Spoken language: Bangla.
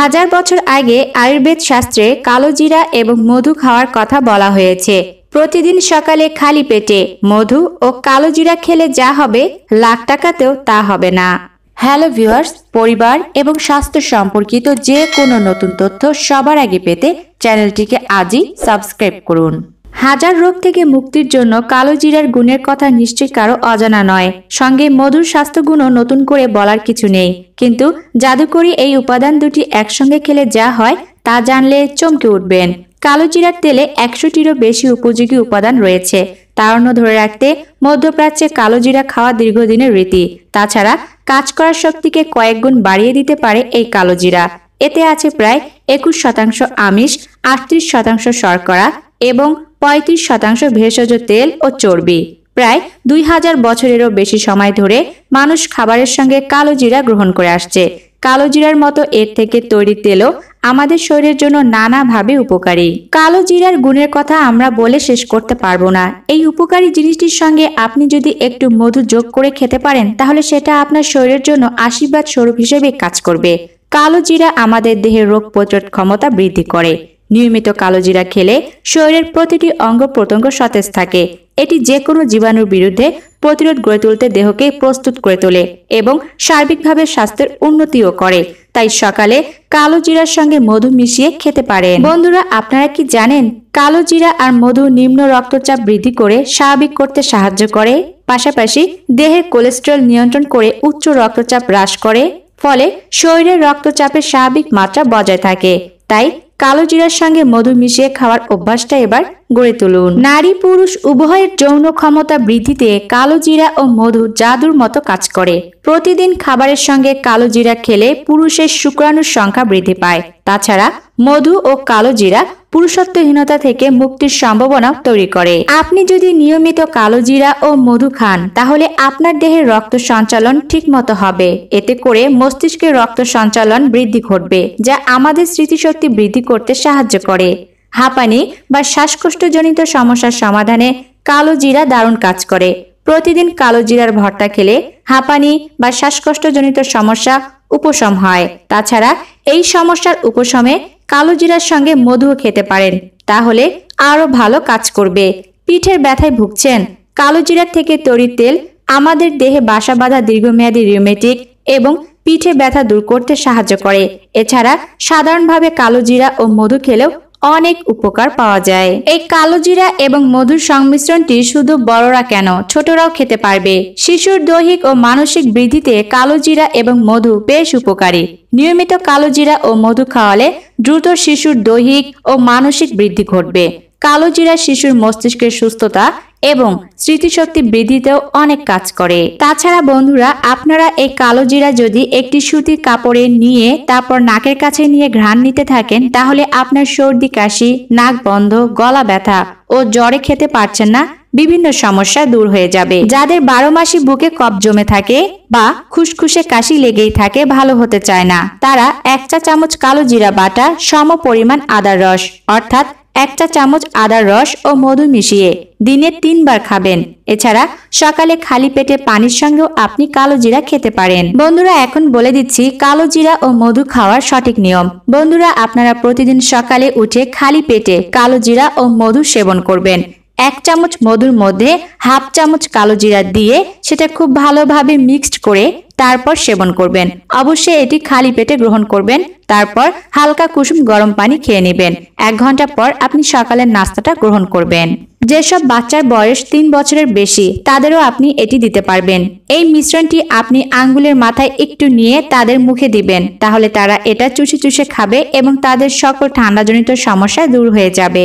হাজার বছর আগে আয়ুর্বেদ শাস্ত্রে কালো জিরা এবং মধু খাওয়ার কথা বলা হয়েছে প্রতিদিন সকালে খালি পেটে মধু ও কালো জিরা খেলে যা হবে লাখ টাকাতেও তা হবে না হ্যালো ভিউয়ার্স পরিবার এবং স্বাস্থ্য সম্পর্কিত যে কোনো নতুন তথ্য সবার আগে পেতে চ্যানেলটিকে আজই সাবস্ক্রাইব করুন হাজার রোগ থেকে মুক্তির জন্য কালো জিরার গুণের কথা নিশ্চয়ই কারো অজানা নয় সঙ্গে মধুর স্বাস্থ্যগুণও নতুন করে বলার কিছু নেই কিন্তু জাদুকরি এই উপাদান দুটি একসঙ্গে খেলে যা হয় তা জানলে চমকে উঠবেন কালো জিরার তেলে একশোটিরও বেশি উপযোগী উপাদান রয়েছে তার অন্য ধরে রাখতে মধ্যপ্রাচ্যে কালো জিরা খাওয়া দীর্ঘদিনের রীতি তাছাড়া কাজ করার শক্তিকে কয়েক গুণ বাড়িয়ে দিতে পারে এই কালো জিরা এতে আছে প্রায় একুশ শতাংশ আমিষ আটত্রিশ শতাংশ শর্করা এবং পঁয়ত্রিশ শতাংশ ভেষজ তেল ও চর্বি প্রায় দুই হাজার বছরেরও বেশি সময় ধরে মানুষ খাবারের সঙ্গে কালো জিরা গ্রহণ করে আসছে কালো জিরার মতো এর থেকে তৈরি তেলও আমাদের শরীরের জন্য নানাভাবে উপকারী কালো জিরার গুণের কথা আমরা বলে শেষ করতে পারবো না এই উপকারী জিনিসটির সঙ্গে আপনি যদি একটু মধু যোগ করে খেতে পারেন তাহলে সেটা আপনার শরীরের জন্য আশীর্বাদ স্বরূপ হিসেবে কাজ করবে কালো জিরা আমাদের দেহের রোগ প্রতিরোধ ক্ষমতা বৃদ্ধি করে নিয়মিত কালোজিরা খেলে শরীরের প্রতিটি অঙ্গ প্রত্যঙ্গ সতেজ থাকে এটি যে কোনো জীবাণুর বিরুদ্ধে প্রতিরোধ গড়ে তুলতে দেহকে প্রস্তুত করে তোলে এবং সার্বিকভাবে স্বাস্থ্যের উন্নতিও করে তাই সকালে কালো জিরার সঙ্গে মধু মিশিয়ে খেতে পারেন বন্ধুরা আপনারা কি জানেন কালো জিরা আর মধু নিম্ন রক্তচাপ বৃদ্ধি করে স্বাভাবিক করতে সাহায্য করে পাশাপাশি দেহের কোলেস্ট্রল নিয়ন্ত্রণ করে উচ্চ রক্তচাপ হ্রাস করে ফলে শরীরের রক্তচাপের স্বাভাবিক মাত্রা বজায় থাকে তাই কালো জিরার সঙ্গে মধু মিশিয়ে খাওয়ার অভ্যাসটা এবার গড়ে তুলুন নারী পুরুষ উভয়ের যৌন ক্ষমতা বৃদ্ধিতে কালো জিরা ও মধু জাদুর মতো কাজ করে প্রতিদিন খাবারের সঙ্গে কালো জিরা খেলে পুরুষের শুক্রাণুর সংখ্যা বৃদ্ধি পায় তাছাড়া মধু ও কালো জিরা পুরুষত্বহীনতা থেকে মুক্তির সম্ভাবনা তৈরি করে আপনি যদি নিয়মিত কালো জিরা ও মধু খান তাহলে আপনার দেহের রক্ত সঞ্চালন ঠিকমতো হবে এতে করে মস্তিষ্কে রক্ত সঞ্চালন বৃদ্ধি ঘটবে যা আমাদের স্মৃতিশক্তি বৃদ্ধি করতে সাহায্য করে হাঁপানি বা শ্বাসকষ্টজনিত সমস্যার সমাধানে কালো জিরা দারুণ কাজ করে প্রতিদিন কালো জিরার ভর্তা খেলে হাঁপানি বা শ্বাসকষ্টজনিত সমস্যা উপশম হয় তাছাড়া এই সমস্যার উপশমে কালো জিরার সঙ্গে মধুও খেতে পারেন তাহলে আরও ভালো কাজ করবে পিঠের ব্যথায় ভুগছেন কালো জিরার থেকে তরি তেল আমাদের দেহে বাসা বাঁধা দীর্ঘমেয়াদী রিউমেটিক এবং পিঠে ব্যথা দূর করতে সাহায্য করে এছাড়া সাধারণভাবে কালো জিরা ও মধু খেলেও অনেক উপকার পাওয়া যায় এই কালো জিরা এবং মধুর সংমিশ্রণটি শুধু বড়রা কেন ছোটরাও খেতে পারবে শিশুর দৈহিক ও মানসিক বৃদ্ধিতে কালো জিরা এবং মধু বেশ উপকারী নিয়মিত কালো জিরা ও মধু খাওয়ালে দ্রুত শিশুর দৈহিক ও মানসিক বৃদ্ধি ঘটবে কালো জিরা শিশুর মস্তিষ্কের সুস্থতা এবং স্মৃতিশক্তি বৃদ্ধিতেও অনেক কাজ করে তাছাড়া বন্ধুরা আপনারা এই কালো জিরা যদি একটি সুতির কাপড়ে নিয়ে তারপর নাকের কাছে নিয়ে ঘ্রাণ নিতে থাকেন তাহলে আপনার সর্দি কাশি নাক বন্ধ গলা ব্যথা ও জ্বরে খেতে পারছেন না বিভিন্ন সমস্যা দূর হয়ে যাবে যাদের বারো মাসি বুকে কপ জমে থাকে বা খুশখুশে কাশি লেগেই থাকে ভালো হতে চায় না তারা এক চা চামচ কালো জিরা বাটা সম পরিমাণ আদার রস অর্থাৎ এক চা চামচ আদার রস ও মধু মিশিয়ে দিনে তিনবার খাবেন এছাড়া সকালে খালি পেটে পানির সঙ্গেও আপনি কালো জিরা খেতে পারেন বন্ধুরা এখন বলে দিচ্ছি কালো জিরা ও মধু খাওয়ার সঠিক নিয়ম বন্ধুরা আপনারা প্রতিদিন সকালে উঠে খালি পেটে কালো জিরা ও মধু সেবন করবেন এক চামচ মধুর মধ্যে হাফ চামচ কালো জিরা দিয়ে সেটা খুব ভালোভাবে মিক্সড করে তারপর সেবন করবেন অবশ্যই এটি খালি পেটে গ্রহণ করবেন তারপর হালকা কুসুম গরম পানি খেয়ে নেবেন এক ঘন্টা পর আপনি সকালের নাস্তাটা গ্রহণ করবেন যেসব বাচ্চার বয়স তিন বছরের বেশি তাদেরও আপনি এটি দিতে পারবেন এই মিশ্রণটি আপনি আঙ্গুলের মাথায় একটু নিয়ে তাদের মুখে দিবেন তাহলে তারা এটা চুষে চুষে খাবে এবং তাদের সকল ঠান্ডাজনিত সমস্যা দূর হয়ে যাবে